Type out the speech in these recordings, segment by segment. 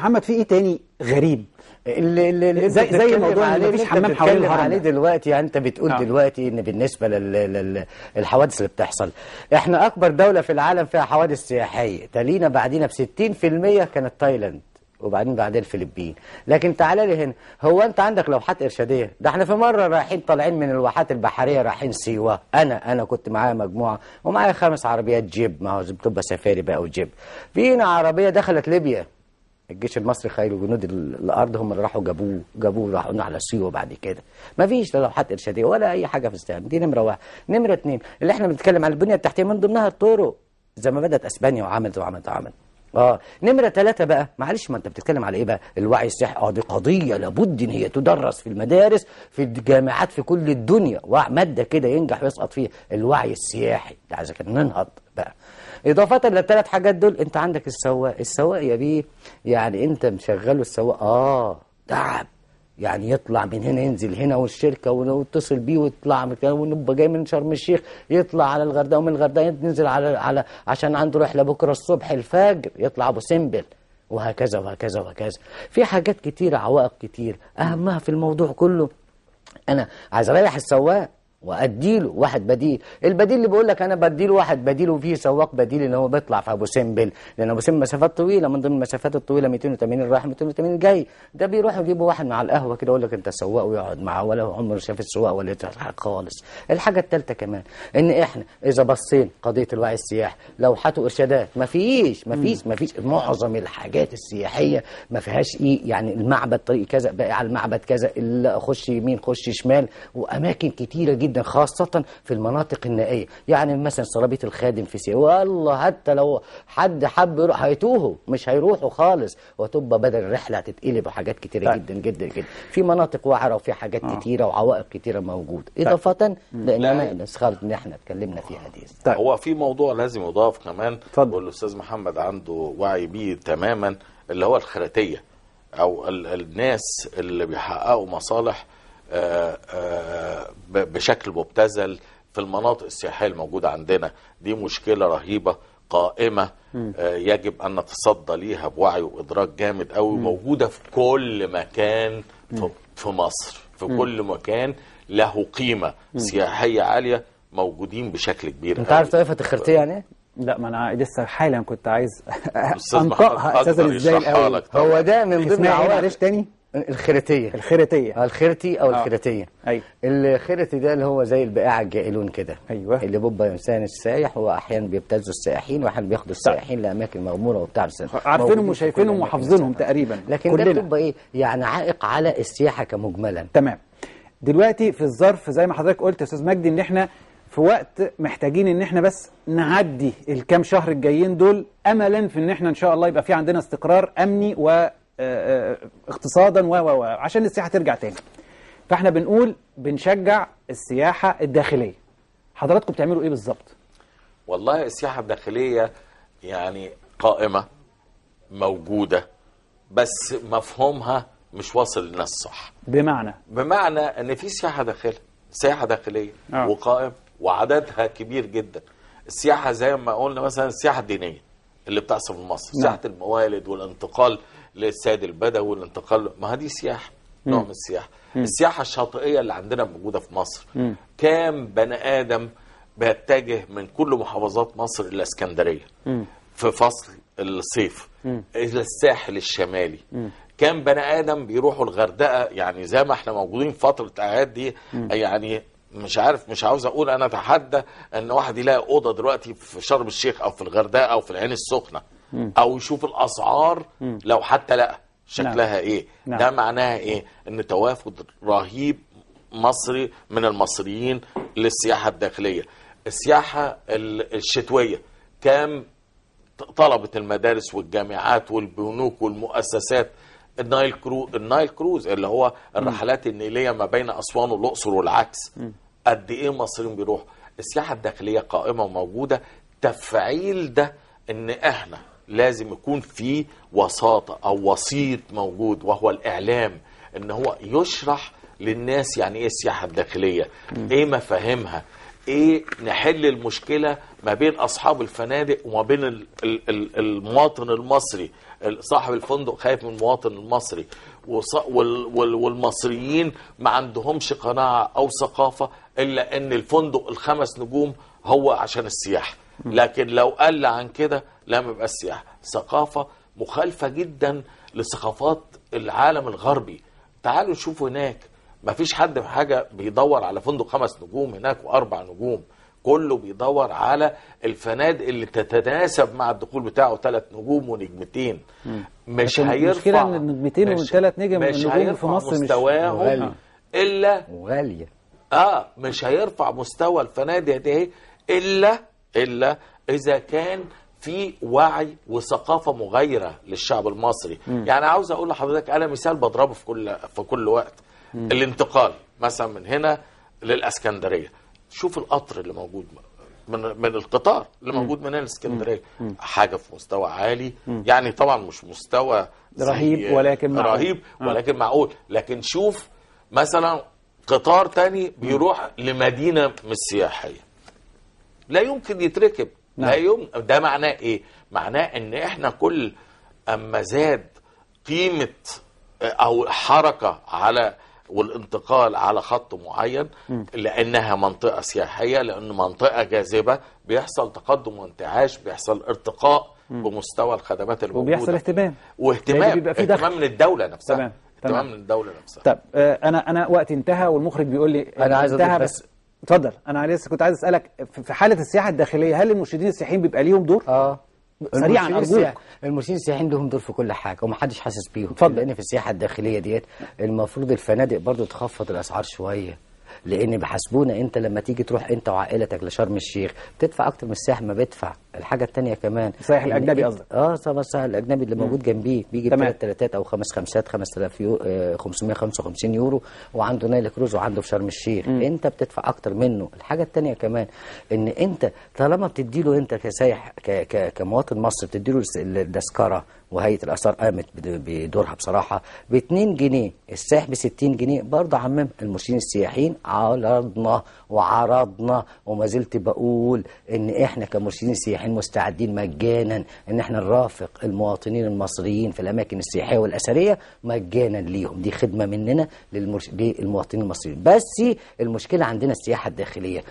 محمد في ايه تاني غريب اللي اللي زي زي الموضوع اللي مفيش حمام حوالين الهرم عليه دلوقتي يعني انت بتقول نعم. دلوقتي ان بالنسبه للحوادث اللي بتحصل احنا اكبر دوله في العالم فيها حوادث سياحيه تلينا بعدينا ب 60% كانت تايلاند وبعدين بعدين الفلبين لكن تعالى لي هنا هو انت عندك لوحات ارشاديه ده احنا في مره رايحين طالعين من الواحات البحريه رايحين سيوه انا انا كنت معايا مجموعه ومعايا خمس عربيات جيب ما هو بتبقى سفاري بقى وجيب فينا عربيه دخلت ليبيا الجيش المصري خايل جنود الارض هم اللي راحوا جابوه جابوه راحوا على سيوه بعد كده ما فيش لا لوحات ارشاديه ولا اي حاجه في السلام دي نمره واحد نمره اثنين اللي احنا بنتكلم عن البنيه التحتيه من ضمنها الطرق زي ما بدات اسبانيا وعملت وعملت وعملت اه نمره ثلاثة بقى معلش ما انت بتتكلم على ايه بقى الوعي الصحي اه دي قضيه لابد ان هي تدرس في المدارس في الجامعات في كل الدنيا ماده كده ينجح ويسقط فيها الوعي السياحي ده عايزك ننهض بقى اضافه للثلاث حاجات دول انت عندك السواق السواق يا بيه يعني انت مشغله السواق اه تعب يعني يطلع من هنا ينزل هنا والشركه واتصل بيه ويطلع ونبقى جاي من شرم الشيخ يطلع على الغردقه ومن الغردقه ينزل على على عشان عنده رحله بكره الصبح الفجر يطلع ابو سمبل وهكذا وهكذا وهكذا في حاجات كتير عوائق كتير اهمها في الموضوع كله انا عايز اريح السواق واديله واحد بديل البديل اللي بقول لك انا بديله واحد بديل وفيه سواق بديل اللي هو بيطلع في ابو سمبل لان ابو سمبل مسافات طويله من ضمن المسافات الطويله 280 رايح 280 جاي ده بيروح يجيبوا واحد مع القهوه كده يقول لك انت سواق ويقعد معاه ولا عمره شاف السواق ولا خالص الحاجه الثالثه كمان ان احنا اذا بصينا قضيه الوعي السياحي لوحات ارشادات ما فيش ما فيش ما فيش معظم الحاجات السياحيه ما فيهاش ايه يعني المعبد طريق كذا بقى على المعبد كذا خش يمين خش شمال واماكن كتيره جدا جدا خاصة في المناطق النائية يعني مثلا صلابية الخادم في سي والله حتى لو حد حب يروح هيتوهوا مش هيروحوا خالص وتبقى بدل الرحلة هتتقلب وحاجات كتيرة طيب. جدا جدا جدا في مناطق وعرة وفي حاجات آه. كتيرة وعوائق كتيرة موجودة طيب. إضافة لأن أنا الأسخار اللي احنا اتكلمنا فيها دي طيب. هو في موضوع لازم يضاف كمان والأستاذ محمد عنده وعي بيه تماما اللي هو الخراتية أو الناس اللي بيحققوا مصالح آه، آه، بشكل مبتذل في المناطق السياحية الموجودة عندنا دي مشكلة رهيبة قائمة آه، يجب أن نتصدى ليها بوعي وإدراك جامد قوي موجودة في كل مكان في مصر في كل مكان له قيمة سياحية عالية موجودين بشكل كبير انت عارف طائفة الخرتية يعني لا ما انا لسه حالا كنت عايز انطقها اساسا ازاي هو ده من ضمن عوائل تاني الخرتية الخرتية اه او آه. الخيرتيه ايوه الخرتي ده اللي هو زي البقاع الجائلون كده ايوه اللي بيبقى انسان السايح هو احيانا بيبتزوا السائحين واحيانا بياخدوا السائحين لاماكن مغموره وبتاع عارفينهم وشايفينهم وحافظينهم تقريبا لكن كلنا. ده بتبقى ايه يعني عائق على السياحه كمجملا تمام دلوقتي في الظرف زي ما حضرتك قلت يا استاذ مجدي ان احنا في وقت محتاجين ان احنا بس نعدي الكام شهر الجايين دول املا في ان احنا ان شاء الله يبقى في عندنا استقرار امني و آه، آه، اقتصادا و و و عشان السياحه ترجع تاني فاحنا بنقول بنشجع السياحه الداخليه حضراتكم بتعملوا ايه بالظبط والله السياحه الداخليه يعني قائمه موجوده بس مفهومها مش واصل للناس صح بمعنى بمعنى ان في سياحه داخليه سياحه داخليه آه. وقائم وعددها كبير جدا السياحه زي ما قلنا مثلا السياحه الدينيه اللي بتحصل في مصر نعم. سياحه الموالد والانتقال للسيد البدوي الانتقال ما هذه سياحه نوع من السياحه السياحه الشاطئيه اللي عندنا موجوده في مصر كام بني ادم بيتجه من كل محافظات مصر الى اسكندريه في فصل الصيف الى الساحل الشمالي كام بني ادم بيروحوا الغردقه يعني زي ما احنا موجودين فتره اعياد دي يعني مش عارف مش عاوز اقول انا اتحدى ان واحد يلاقي اوضه دلوقتي في شرم الشيخ او في الغردقه او في العين السخنه او يشوف الاسعار لو حتى لقى شكلها نعم. ايه نعم. ده معناها ايه ان توافد رهيب مصري من المصريين للسياحه الداخليه السياحه الشتويه كام طلبت المدارس والجامعات والبنوك والمؤسسات النايل كرو النايل كروز اللي هو الرحلات النيليه ما بين اسوان والاقصر والعكس قد ايه مصريين بيروحوا السياحه الداخليه قائمه وموجوده تفعيل ده ان احنا لازم يكون في وساطة أو وسيط موجود وهو الإعلام إن هو يشرح للناس يعني إيه السياحة الداخلية إيه مفاهيمها ايه نحل المشكلة ما بين اصحاب الفنادق وما بين المواطن المصري صاحب الفندق خايف من المواطن المصري والمصريين ما عندهمش قناعة او ثقافة الا ان الفندق الخمس نجوم هو عشان السياحة لكن لو قل عن كده لا ما يبقاش سياحه ثقافه مخالفه جدا لثقافات العالم الغربي تعالوا شوفوا هناك ما فيش حد في حاجه بيدور على فندق خمس نجوم هناك واربع نجوم كله بيدور على الفنادق اللي تتناسب مع الدخول بتاعه ثلاث نجوم ونجمتين مش هيرفع المشكله ان النجمتين والثلاث نجم مش النجوم في مصر مستواهم مش الا وغاليه اه مش هيرفع مستوى الفنادق دي الا إلا إذا كان في وعي وثقافة مغايرة للشعب المصري م. يعني عاوز أقول لحضرتك أنا مثال بضربه في كل, في كل وقت م. الانتقال مثلا من هنا للأسكندرية شوف القطر اللي موجود من من القطار اللي موجود من هنا الاسكندريه حاجه في مستوى عالي م. يعني طبعا مش مستوى رهيب ولكن معقول رهيب ولكن معقول لكن شوف مثلا قطار تاني بيروح لمدينه مش سياحيه لا يمكن يتركب نعم. لا يوم ده معناه ايه معناه ان احنا كل اما زاد قيمه آه، او حركه على والانتقال على خط معين لانها منطقه سياحيه لان منطقه جاذبه بيحصل تقدم وانتعاش بيحصل ارتقاء بمستوى الخدمات الموجوده وبيحصل اهتمام واهتمام يعني بيبقى دخل. اهتمام من الدوله نفسها تمام. اهتمام من الدوله نفسها طب آه، انا انا وقت انتهى والمخرج بيقول لي انا عايز انتهى بس اتفضل انا لسه كنت عايز اسالك في حاله السياحه الداخليه هل المرشدين السياحيين بيبقى ليهم دور اه سريعا ارجوك المرشدين السياحيين لهم دور في كل حاجه ومحدش حاسس بيهم اتفضل لان في السياحه الداخليه ديت المفروض الفنادق برضو تخفض الاسعار شويه لان بيحاسبونا انت لما تيجي تروح انت وعائلتك لشرم الشيخ بتدفع اكتر من السياح ما بيدفع الحاجه الثانيه كمان صحيح الاجنبي قصدك اه طبعا صحيح الاجنبي اللي موجود جنبيه بيجي بثلاث ثلاثات او خمس خمسات 5000 يورو 555 يورو وعنده نايل كروز وعنده في شرم الشيخ مم. انت بتدفع اكتر منه الحاجه الثانيه كمان ان انت طالما بتدي له انت كسايح ك ك كمواطن مصري بتدي له التذكره وهيئه الاثار قامت بدورها بصراحه ب 2 جنيه السائح ب 60 جنيه برضه عمم المرشدين السياحيين عرضنا وعرضنا وما زلت بقول ان احنا كمرشدين سياحيين السائحين مستعدين مجانا ان احنا نرافق المواطنين المصريين في الاماكن السياحيه والاثريه مجانا ليهم دي خدمه مننا للمواطنين المصريين بس المشكله عندنا السياحه الداخليه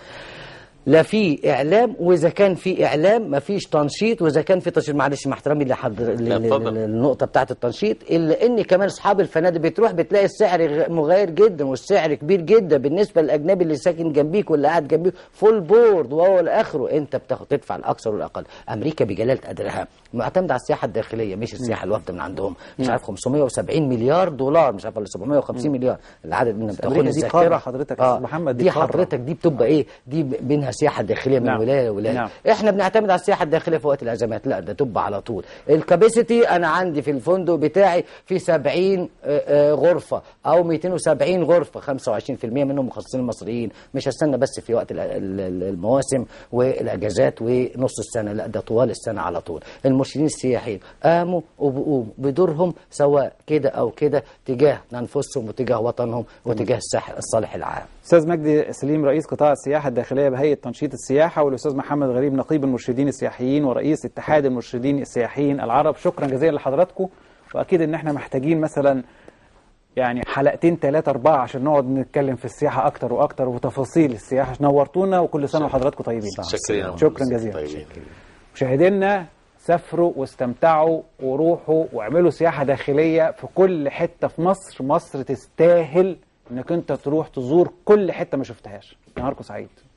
لا في اعلام واذا كان في اعلام ما فيش تنشيط واذا كان في تنشيط معلش مع احترامي لحد النقطه بتاعه التنشيط الا ان كمان اصحاب الفنادق بتروح بتلاقي السعر مغاير جدا والسعر كبير جدا بالنسبه للاجنبي اللي ساكن جنبيك واللي قاعد جنبيك فول بورد وهو لاخره انت بتاخد تدفع الاكثر والاقل امريكا بجلاله قدرها معتمده على السياحه الداخليه مش السياحه الوافده من عندهم مش عارف 570 مليار دولار مش عارف ولا 750 مليار العدد من بتاخد الذاكره دي حضرتك آه. محمد دي, دي حضرتك دي بتبقى ايه دي بينها السياحه الداخليه من نعم. ولايه لولايه نعم. احنا بنعتمد على السياحه الداخليه في وقت الازمات لا ده تب على طول الكاباسيتي انا عندي في الفندق بتاعي في 70 آه، آه، غرفه او 270 غرفه 25% منهم مخصصين المصريين مش هستنى بس في وقت المواسم والاجازات ونص السنه لا ده طوال السنه على طول المرشدين السياحيين قاموا وبقوموا بدورهم سواء كده او كده تجاه انفسهم وتجاه وطنهم وتجاه الصالح العام الاستاذ مجدي سليم رئيس قطاع السياحة الداخلية بهيئة تنشيط السياحة والأستاذ محمد غريب نقيب المرشدين السياحيين ورئيس اتحاد المرشدين السياحيين العرب شكرا جزيلا لحضراتكم وأكيد إن احنا محتاجين مثلا يعني حلقتين ثلاثة أربعة عشان نقعد نتكلم في السياحة أكتر وأكتر وتفاصيل السياحة نورتونا وكل سنة وحضراتكم طيبين شكرا, شكرا جزيلا طيبين. مشاهدينا سافروا واستمتعوا وروحوا واعملوا سياحة داخلية في كل حتة في مصر مصر تستاهل انك انت تروح تزور كل حته ما شفتهاش نهاركم سعيد